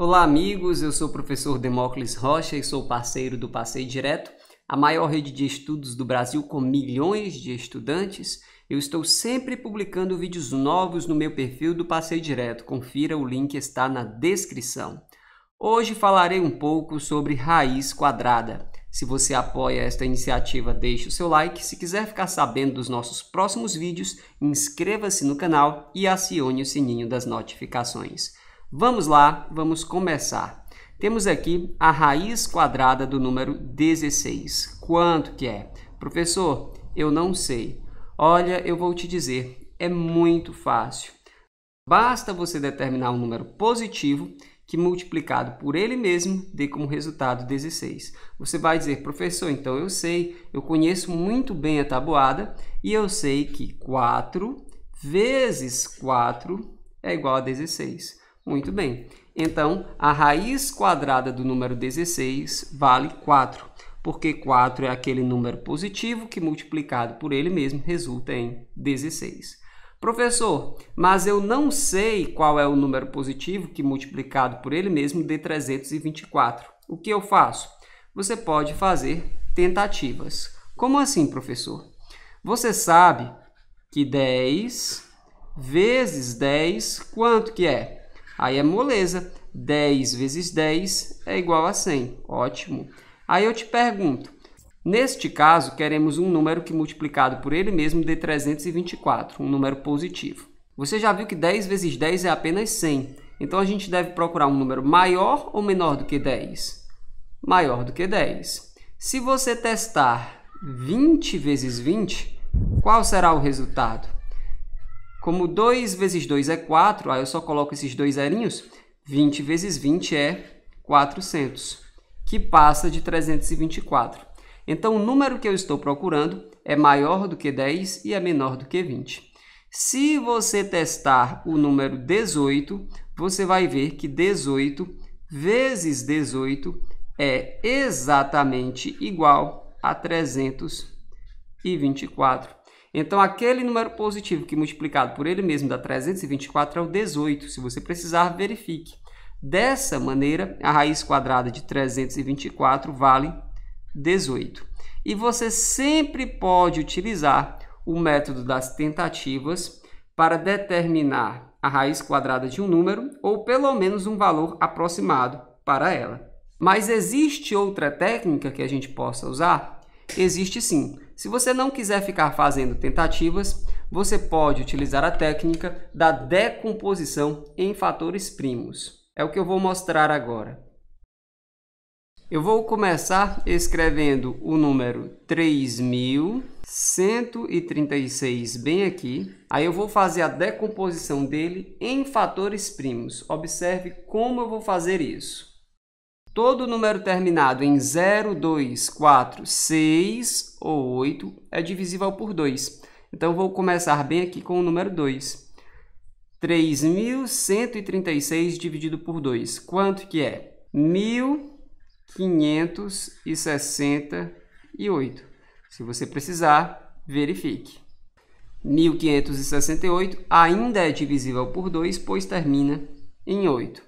Olá, amigos. Eu sou o professor Demócles Rocha e sou parceiro do Passeio Direto, a maior rede de estudos do Brasil com milhões de estudantes. Eu estou sempre publicando vídeos novos no meu perfil do Passeio Direto. Confira, o link está na descrição. Hoje falarei um pouco sobre raiz quadrada. Se você apoia esta iniciativa, deixe o seu like. Se quiser ficar sabendo dos nossos próximos vídeos, inscreva-se no canal e acione o sininho das notificações. Vamos lá, vamos começar. Temos aqui a raiz quadrada do número 16. Quanto que é? Professor, eu não sei. Olha, eu vou te dizer, é muito fácil. Basta você determinar um número positivo que multiplicado por ele mesmo dê como resultado 16. Você vai dizer, professor, então eu sei, eu conheço muito bem a tabuada e eu sei que 4 vezes 4 é igual a 16. Muito bem. Então, a raiz quadrada do número 16 vale 4, porque 4 é aquele número positivo que, multiplicado por ele mesmo, resulta em 16. Professor, mas eu não sei qual é o número positivo que, multiplicado por ele mesmo, dê 324. O que eu faço? Você pode fazer tentativas. Como assim, professor? Você sabe que 10 vezes 10, quanto que é? Aí é moleza. 10 vezes 10 é igual a 100. Ótimo. Aí eu te pergunto, neste caso, queremos um número que multiplicado por ele mesmo dê 324, um número positivo. Você já viu que 10 vezes 10 é apenas 100. Então, a gente deve procurar um número maior ou menor do que 10? Maior do que 10. Se você testar 20 vezes 20, qual será o resultado? Como 2 vezes 2 é 4, aí eu só coloco esses dois zerinhos, 20 vezes 20 é 400, que passa de 324. Então, o número que eu estou procurando é maior do que 10 e é menor do que 20. Se você testar o número 18, você vai ver que 18 vezes 18 é exatamente igual a 324. Então, aquele número positivo que multiplicado por ele mesmo dá 324 é o 18. Se você precisar, verifique. Dessa maneira, a raiz quadrada de 324 vale 18. E você sempre pode utilizar o método das tentativas para determinar a raiz quadrada de um número ou pelo menos um valor aproximado para ela. Mas existe outra técnica que a gente possa usar? Existe sim. Se você não quiser ficar fazendo tentativas, você pode utilizar a técnica da decomposição em fatores primos. É o que eu vou mostrar agora. Eu vou começar escrevendo o número 3136 bem aqui. Aí eu vou fazer a decomposição dele em fatores primos. Observe como eu vou fazer isso. Todo número terminado em 0, 2, 4, 6 ou 8 é divisível por 2. Então, vou começar bem aqui com o número 2. 3.136 dividido por 2, quanto que é? 1.568. Se você precisar, verifique. 1.568 ainda é divisível por 2, pois termina em 8.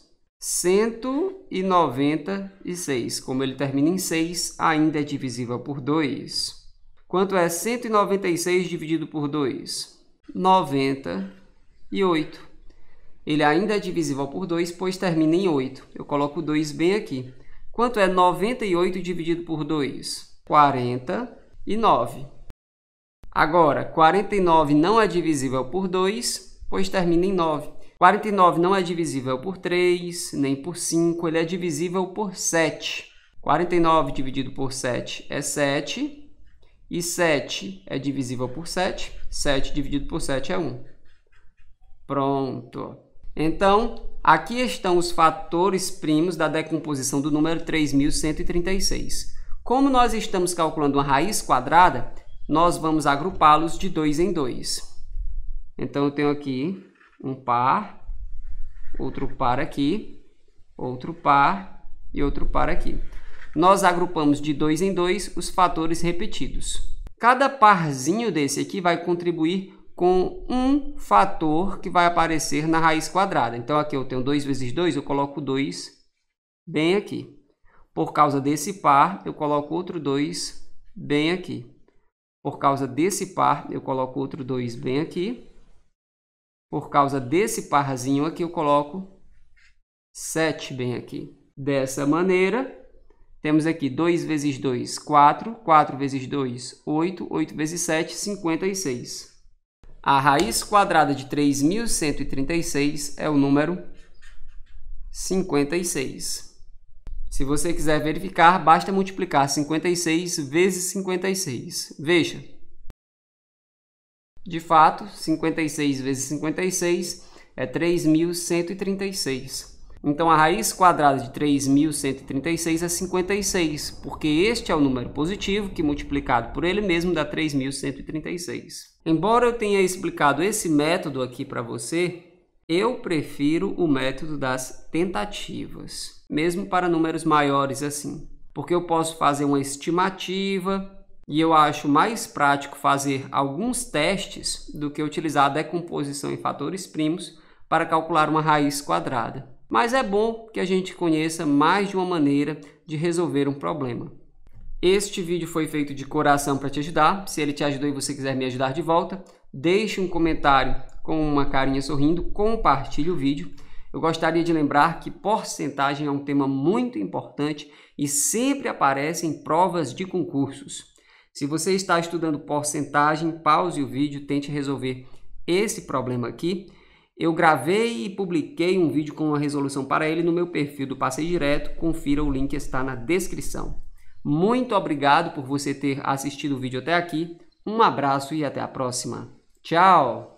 196. Como ele termina em 6, ainda é divisível por 2. Quanto é 196 dividido por 2? 98. Ele ainda é divisível por 2, pois termina em 8. Eu coloco o 2 bem aqui. Quanto é 98 dividido por 2? 49. Agora, 49 não é divisível por 2, pois termina em 9. 49 não é divisível por 3, nem por 5, ele é divisível por 7. 49 dividido por 7 é 7, e 7 é divisível por 7, 7 dividido por 7 é 1. Pronto. Então, aqui estão os fatores primos da decomposição do número 3136. Como nós estamos calculando uma raiz quadrada, nós vamos agrupá-los de 2 em 2. Então, eu tenho aqui um par, outro par aqui, outro par e outro par aqui. Nós agrupamos de dois em dois os fatores repetidos. Cada parzinho desse aqui vai contribuir com um fator que vai aparecer na raiz quadrada. Então, aqui eu tenho 2 vezes 2, eu coloco 2 bem aqui. Por causa desse par, eu coloco outro 2 bem aqui. Por causa desse par, eu coloco outro 2 bem aqui. Por causa desse parrazinho aqui, eu coloco 7 bem aqui. Dessa maneira, temos aqui 2 vezes 2, 4. 4 vezes 2, 8. 8 vezes 7, 56. A raiz quadrada de 3.136 é o número 56. Se você quiser verificar, basta multiplicar 56 vezes 56. Veja, de fato, 56 vezes 56 é 3.136. Então a raiz quadrada de 3.136 é 56, porque este é o número positivo que multiplicado por ele mesmo dá 3.136. Embora eu tenha explicado esse método aqui para você, eu prefiro o método das tentativas, mesmo para números maiores assim, porque eu posso fazer uma estimativa, e eu acho mais prático fazer alguns testes do que utilizar a decomposição em fatores primos para calcular uma raiz quadrada. Mas é bom que a gente conheça mais de uma maneira de resolver um problema. Este vídeo foi feito de coração para te ajudar. Se ele te ajudou e você quiser me ajudar de volta, deixe um comentário com uma carinha sorrindo, compartilhe o vídeo. Eu gostaria de lembrar que porcentagem é um tema muito importante e sempre aparece em provas de concursos. Se você está estudando porcentagem, pause o vídeo, tente resolver esse problema aqui. Eu gravei e publiquei um vídeo com uma resolução para ele no meu perfil do Passei Direto. Confira, o link está na descrição. Muito obrigado por você ter assistido o vídeo até aqui. Um abraço e até a próxima. Tchau!